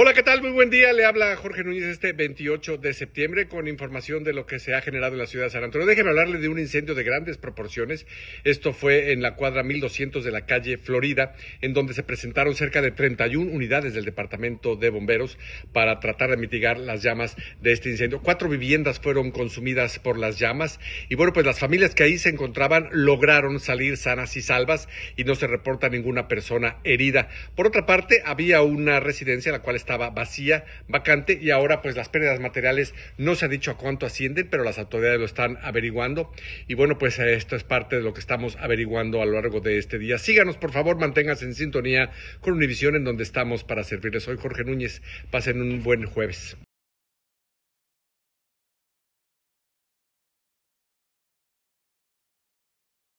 Hola, ¿qué tal? Muy buen día. Le habla Jorge Núñez este 28 de septiembre con información de lo que se ha generado en la ciudad de San Antonio. Déjenme hablarle de un incendio de grandes proporciones. Esto fue en la cuadra 1200 de la calle Florida, en donde se presentaron cerca de 31 unidades del Departamento de Bomberos para tratar de mitigar las llamas de este incendio. Cuatro viviendas fueron consumidas por las llamas y bueno, pues las familias que ahí se encontraban lograron salir sanas y salvas y no se reporta ninguna persona herida. Por otra parte, había una residencia la cual estaba vacía, vacante y ahora pues las pérdidas materiales no se ha dicho a cuánto ascienden, pero las autoridades lo están averiguando y bueno pues esto es parte de lo que estamos averiguando a lo largo de este día. Síganos por favor, manténganse en sintonía con Univisión en donde estamos para servirles. Soy Jorge Núñez, pasen un buen jueves.